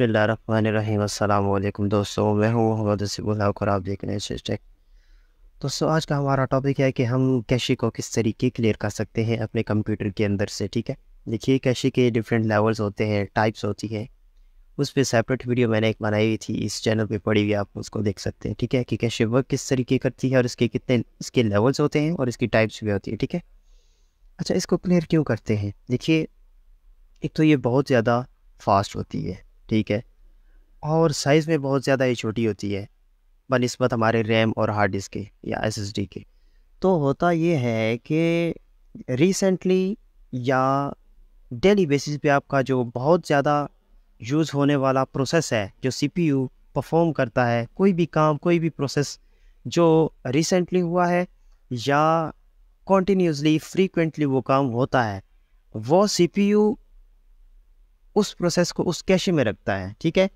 बसमीम दोस्तों मैं हूँ मोहम्मद और आप देख रहे हैं दोस्तों आज का हमारा टॉपिक है कि हम कैशी को किस तरीके क्लियर कर सकते हैं अपने कंप्यूटर के अंदर से ठीक है देखिए कैशी के डिफरेंट लेवल्स होते हैं टाइप्स होती हैं उस पर सेपरेट वीडियो मैंने एक बनाई हुई थी इस चैनल पर पड़ी हुई आप उसको देख सकते हैं ठीक है कि कैशे वर्क किस तरीके करती है और इसके कितने इसके लेवल्स होते हैं और इसकी टाइप्स भी होती है ठीक है अच्छा इसको क्लियर क्यों करते हैं देखिए एक तो ये बहुत ज़्यादा फास्ट होती है ठीक है और साइज़ में बहुत ज़्यादा ये छोटी होती है बनस्बत हमारे रैम और हार्ड डिस्क के या एस के तो होता ये है कि रिसेंटली या डेली बेसिस पे आपका जो बहुत ज़्यादा यूज़ होने वाला प्रोसेस है जो सीपीयू परफॉर्म करता है कोई भी काम कोई भी प्रोसेस जो रिसेंटली हुआ है या कॉन्टीन्यूसली फ्रीक्वेंटली वो काम होता है वो सीपीयू उस प्रोसेस को उस कैशे में रखता है ठीक है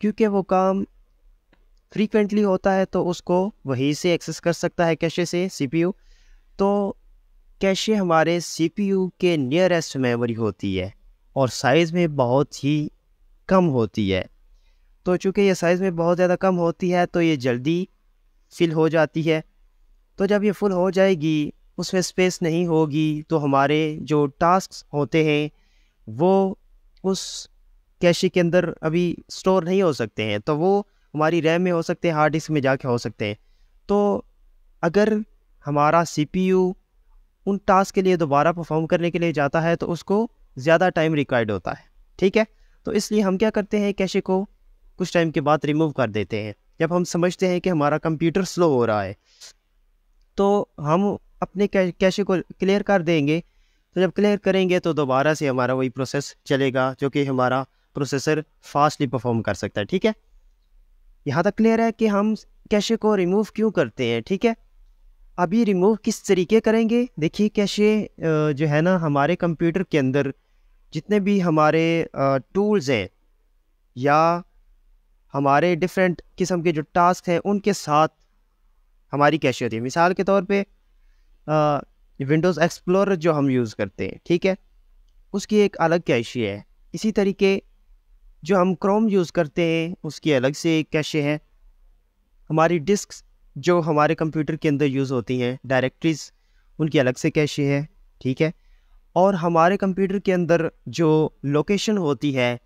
क्योंकि वो काम फ्रीक्वेंटली होता है तो उसको वहीं से एक्सेस कर सकता है कैशे से सीपीयू तो कैशे हमारे सीपीयू के नियरेस्ट मेमोरी होती है और साइज़ में बहुत ही कम होती है तो चूँकि ये साइज़ में बहुत ज़्यादा कम होती है तो ये जल्दी फिल हो जाती है तो जब ये फुल हो जाएगी उसमें स्पेस नहीं होगी तो हमारे जो टास्क होते हैं वो उस कैशे के अंदर अभी स्टोर नहीं हो सकते हैं तो वो हमारी रैम में हो सकते हैं हार्ड डिस्क में जाके हो सकते हैं तो अगर हमारा सी उन टास्क के लिए दोबारा परफॉर्म करने के लिए जाता है तो उसको ज़्यादा टाइम रिक्वायर्ड होता है ठीक है तो इसलिए हम क्या करते हैं कैशे को कुछ टाइम के बाद रिमूव कर देते हैं जब हम समझते हैं कि हमारा कंप्यूटर स्लो हो रहा है तो हम अपने कैशे को क्लियर कर देंगे तो जब क्लियर करेंगे तो दोबारा से हमारा वही प्रोसेस चलेगा जो कि हमारा प्रोसेसर फास्टली परफॉर्म कर सकता है ठीक है यहाँ तक क्लियर है कि हम कैशे को रिमूव क्यों करते हैं ठीक है अभी रिमूव किस तरीके करेंगे देखिए कैशे जो है ना हमारे कंप्यूटर के अंदर जितने भी हमारे टूल्स हैं या हमारे डिफरेंट किस्म के जो टास्क हैं उनके साथ हमारी कैशे होती है मिसाल के तौर पे विंडोज़ एक्सप्लोर जो हम यूज़ करते हैं ठीक है उसकी एक अलग कैशी है इसी तरीके जो हम क्रोम यूज़ करते हैं उसकी अलग से एक कैशे है हमारी डिस्क जो हमारे कंप्यूटर के अंदर यूज़ होती हैं डायरेक्ट्रीज उनकी अलग से कैशे है ठीक है और हमारे कंप्यूटर के अंदर जो लोकेशन होती है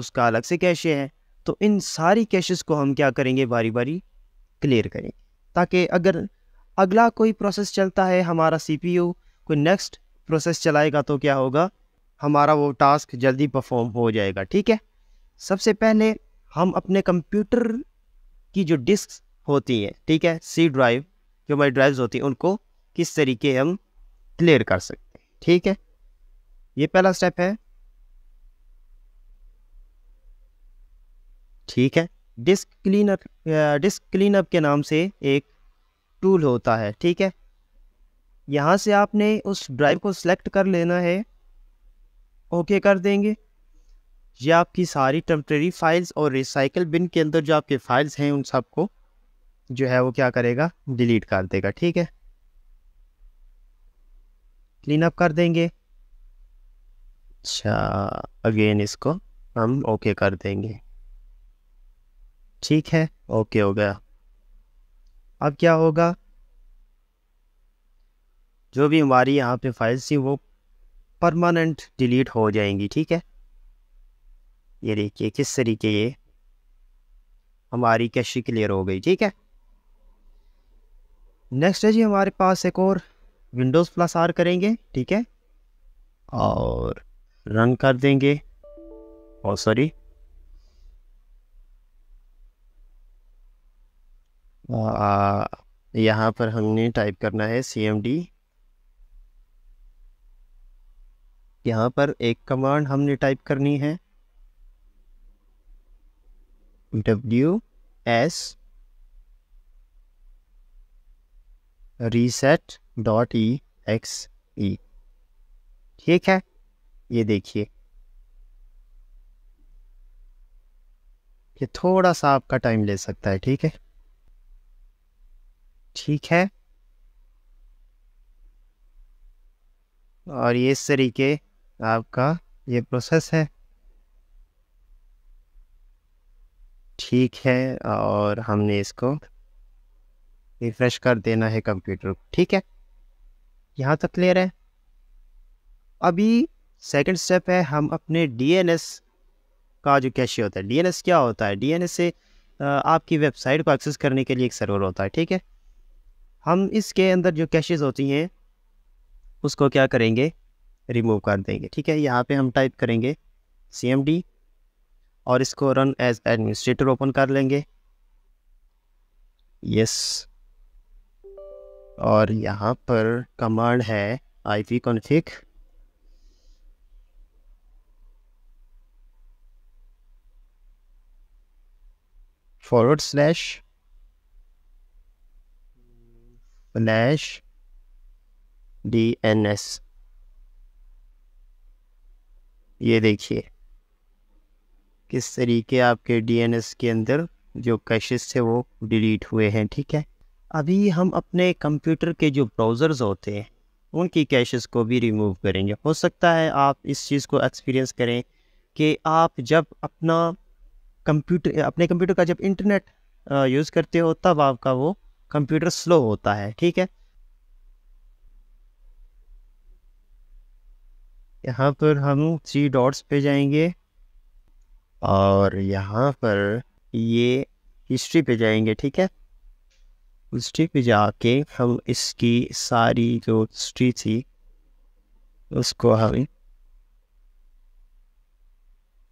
उसका अलग से कैशे है तो इन सारी कैशेस को हम क्या करेंगे बारी बारी क्लियर करेंगे ताकि अगर अगला कोई प्रोसेस चलता है हमारा सी पी यू कोई नेक्स्ट प्रोसेस चलाएगा तो क्या होगा हमारा वो टास्क जल्दी परफॉर्म हो जाएगा ठीक है सबसे पहले हम अपने कंप्यूटर की जो डिस्क होती हैं ठीक है सी ड्राइव जो हमारी ड्राइव्स होती हैं उनको किस तरीके हम क्लियर कर सकते हैं ठीक है ये पहला स्टेप है ठीक है डिस्क क्लीनर डिस्क क्लीनअप के नाम से एक टूल होता है ठीक है यहाँ से आपने उस ड्राइव को सिलेक्ट कर लेना है ओके कर देंगे ये आपकी सारी टेम्प्रेरी फाइल्स और रिसाइकल बिन के अंदर जो आपके फाइल्स हैं उन सबको जो है वो क्या करेगा डिलीट कर देगा ठीक है क्लीन अप कर देंगे अच्छा अगेन इसको हम ओके कर देंगे ठीक है ओके हो गया अब क्या होगा जो भी हमारी यहाँ पे फाइल्स थी वो परमानेंट डिलीट हो जाएंगी ठीक है ये देखिए किस तरीके ये हमारी कैशी क्लियर हो गई ठीक है नेक्स्ट है जी हमारे पास एक और विंडोज़ प्लस आर करेंगे ठीक है और रन कर देंगे और सॉरी यहाँ पर हमने टाइप करना है सी एम डी यहाँ पर एक कमांड हमने टाइप करनी है W S reset dot E X E ठीक है ये देखिए ये थोड़ा सा आपका टाइम ले सकता है ठीक है ठीक है और ये इस तरीके आपका ये प्रोसेस है ठीक है और हमने इसको रिफ्रेश कर देना है कंप्यूटर ठीक है यहाँ तक क्लियर है अभी सेकंड स्टेप है हम अपने डीएनएस का जो कैश होता है डीएनएस क्या होता है डीएनएस से आपकी वेबसाइट को एक्सेस करने के लिए एक सर्वर होता है ठीक है हम इसके अंदर जो कैशेज़ होती हैं उसको क्या करेंगे रिमूव कर देंगे ठीक है यहाँ पे हम टाइप करेंगे सी एम डी और इसको रन एज एडमिनिस्ट्रेटर ओपन कर लेंगे यस और यहाँ पर कमांड है I P config forward slash slash dns ये देखिए किस तरीके आपके DNS के अंदर जो कैशेस थे वो डिलीट हुए हैं ठीक है अभी हम अपने कंप्यूटर के जो ब्राउज़र्स होते हैं उनकी कैशेस को भी रिमूव करेंगे हो सकता है आप इस चीज़ को एक्सपीरियंस करें कि आप जब अपना कंप्यूटर अपने कंप्यूटर का जब इंटरनेट यूज़ करते हो तब आपका वो कंप्यूटर स्लो होता है ठीक है यहाँ पर हम थ्री डॉट्स पे जाएंगे और यहाँ पर ये हिस्ट्री पे जाएंगे ठीक है हिस्ट्री पे जाके हम इसकी सारी जो हिस्ट्री थी उसको हम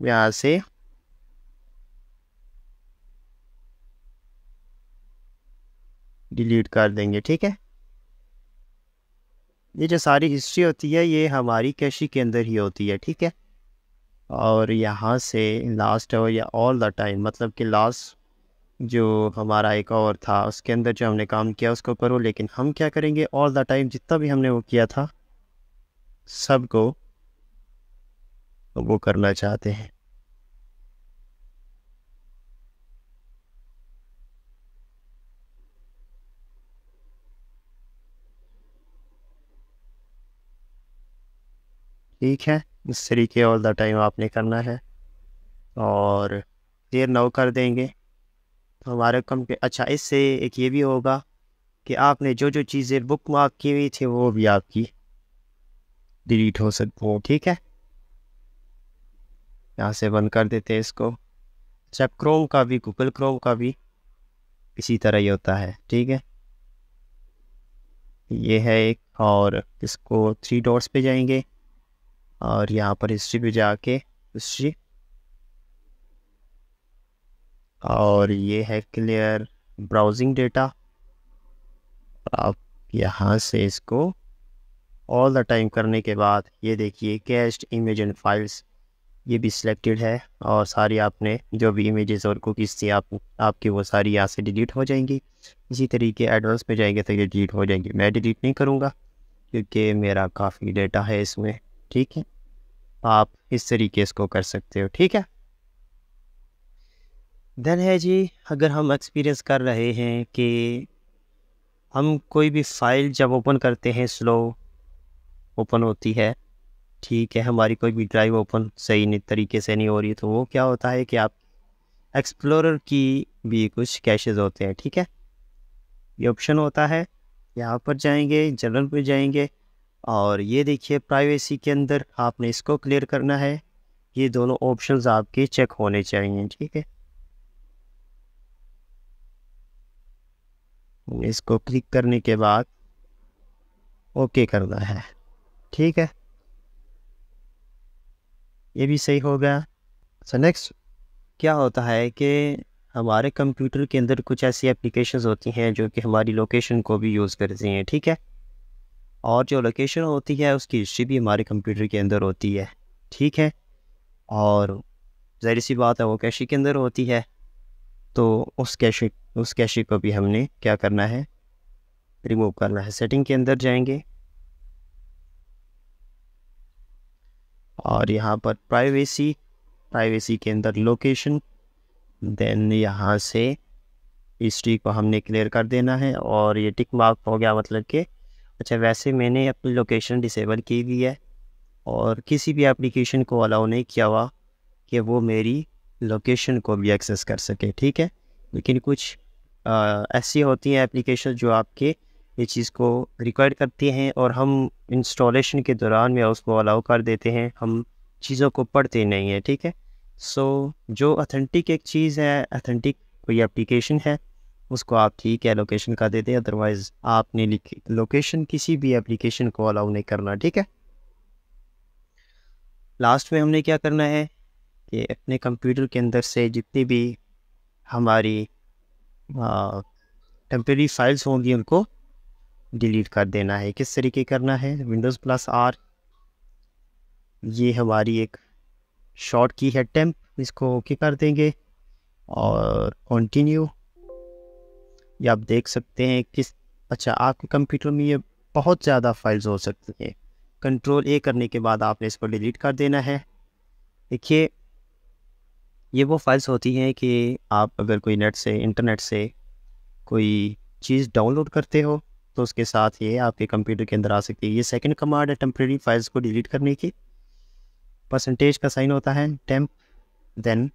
यहाँ से डिलीट कर देंगे ठीक है ये जो सारी हिस्ट्री होती है ये हमारी कैशी के अंदर ही होती है ठीक है और यहाँ से लास्ट और या ऑल द टाइम मतलब कि लास्ट जो हमारा एक और था उसके अंदर जो हमने काम किया उसको करो लेकिन हम क्या करेंगे ऑल द टाइम जितना भी हमने वो किया था सबको वो करना चाहते हैं ठीक है इस तरीके ऑल द टाइम आपने करना है और देर नौ कर देंगे तो हमारे कम पे अच्छा इससे एक ये भी होगा कि आपने जो जो चीज़ें बुक मार्क की हुई थी वो भी आपकी डिलीट हो सकती हैं ठीक है यहाँ से बंद कर देते हैं इसको अच्छा क्रोम का भी गूगल क्रोम का भी इसी तरह ही होता है ठीक है ये है एक और इसको थ्री डॉट्स पे जाएंगे और यहाँ पर हिस्ट्री पे जाके हिस्ट्री और ये है क्लियर ब्राउजिंग डेटा आप यहाँ से इसको ऑल द टाइम करने के बाद ये देखिए कैश्ड इमेज एंड फाइल्स ये भी सिलेक्टेड है और सारी आपने जो भी इमेजेस और कुकीज़ थी आप आपकी वो सारी यहाँ से डिलीट हो जाएंगी इसी तरीके एडवांस में जाएंगे तो ये डिलीट हो जाएंगी मैं डिलीट नहीं करूँगा क्योंकि मेरा काफ़ी डेटा है इसमें ठीक है आप इस तरीके इसको कर सकते हो ठीक है देन है जी अगर हम एक्सपीरियंस कर रहे हैं कि हम कोई भी फ़ाइल जब ओपन करते हैं स्लो ओपन होती है ठीक है हमारी कोई भी ड्राइव ओपन सही नहीं तरीके से नहीं हो रही तो वो क्या होता है कि आप एक्सप्लोरर की भी कुछ कैशेज होते हैं ठीक है ये ऑप्शन होता है यहाँ पर जाएंगे जनरल पर जाएंगे और ये देखिए प्राइवेसी के अंदर आपने इसको क्लियर करना है ये दोनों ऑप्शंस आपके चेक होने चाहिए ठीक है इसको क्लिक करने के बाद ओके करना है ठीक है ये भी सही हो गया सो नेक्स्ट क्या होता है कि हमारे कंप्यूटर के अंदर कुछ ऐसी एप्लीकेशंस होती हैं जो कि हमारी लोकेशन को भी यूज़ करती हैं ठीक है और जो लोकेशन होती है उसकी हिस्ट्री भी हमारे कंप्यूटर के अंदर होती है ठीक है और जहरी सी बात है वो कैशी के अंदर होती है तो उस कैशे उस कैशे को भी हमने क्या करना है रिमूव करना है सेटिंग के अंदर जाएंगे और यहाँ पर प्राइवेसी प्राइवेसी के अंदर लोकेशन देन यहाँ से हिस्ट्री को हमने क्लियर कर देना है और ये टिक मार्क हो गया मतलब कि अच्छा वैसे मैंने अपनी लोकेशन डिसेबल की हुई है और किसी भी एप्लीकेशन को अलाउ नहीं किया हुआ कि वो मेरी लोकेशन को भी एक्सेस कर सके ठीक है लेकिन कुछ आ, ऐसी होती हैं एप्लीकेशन जो आपके ये चीज़ को रिक्वायर करती हैं और हम इंस्टॉलेशन के दौरान में उसको अलाउ कर देते हैं हम चीज़ों को पढ़ते नहीं है ठीक है सो so, जो अथेंटिक एक चीज़ है अथेंटिक कोई एप्लीकेशन है उसको आप ठीक है लोकेशन का दे दें अदरवाइज़ आपने लिखी लोकेशन किसी भी एप्लीकेशन को अलाउ नहीं करना ठीक है लास्ट में हमने क्या करना है कि अपने कंप्यूटर के अंदर से जितनी भी हमारी टेम्प्रेरी फाइल्स होंगी उनको डिलीट कर देना है किस तरीके करना है विंडोज़ प्लस आर ये हमारी एक शॉर्ट की है टेम्प इसको ओके कर देंगे और कंटिन्यू ये आप देख सकते हैं किस अच्छा आपके कंप्यूटर में ये बहुत ज़्यादा फाइल्स हो सकती हैं कंट्रोल ए करने के बाद आपने इसको डिलीट कर देना है देखिए ये वो फाइल्स होती हैं कि आप अगर कोई नेट से इंटरनेट से कोई चीज़ डाउनलोड करते हो तो उसके साथ ये आपके कंप्यूटर के अंदर आ सकती है ये सेकंड कमांड है टेम्प्रेरी फाइल्स को डिलीट करने की परसेंटेज का साइन होता है टेम्प देन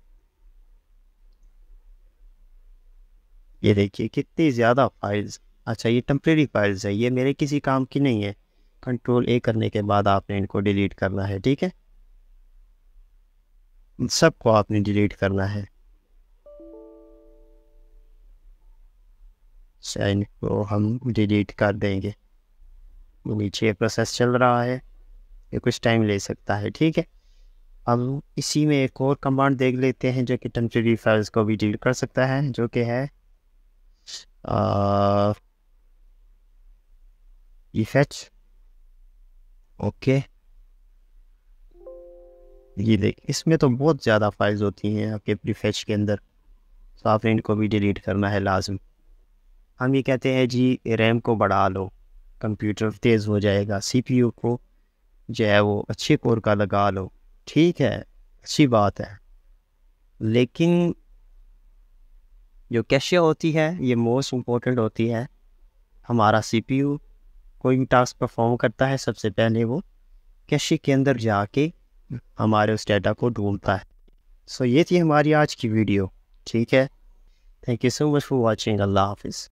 ये देखिए कितनी ज़्यादा फाइल्स अच्छा ये टम्प्रेरी फाइल्स है ये मेरे किसी काम की नहीं है कंट्रोल ए करने के बाद आपने इनको डिलीट करना है ठीक है सबको आपने डिलीट करना है अच्छा, इनको हम डिलीट कर देंगे नीचे प्रोसेस चल रहा है ये कुछ टाइम ले सकता है ठीक है अब इसी में एक और कमांड देख लेते हैं जो कि टम्प्रेरी फाइल्स को भी डिलीट कर सकता है जो कि है uh, effects ओके ये देख इसमें तो बहुत ज़्यादा फाइल्स होती हैं आपके प्रीफेच के अंदर तो आपने इनको भी डिलीट करना है लाजम हम ये कहते हैं जी रैम को बढ़ा लो कंप्यूटर तेज़ हो जाएगा सीपीयू को जो है वो अच्छे कोर का लगा लो ठीक है अच्छी बात है लेकिन जो कैशिया होती है ये मोस्ट इम्पोर्टेंट होती है हमारा सीपीयू कोई भी टास्क परफॉर्म करता है सबसे पहले वो कैशे के अंदर जाके हमारे उस डाटा को ढूंढता है सो so, ये थी हमारी आज की वीडियो ठीक है thank you so much for watching Allah हाफिज़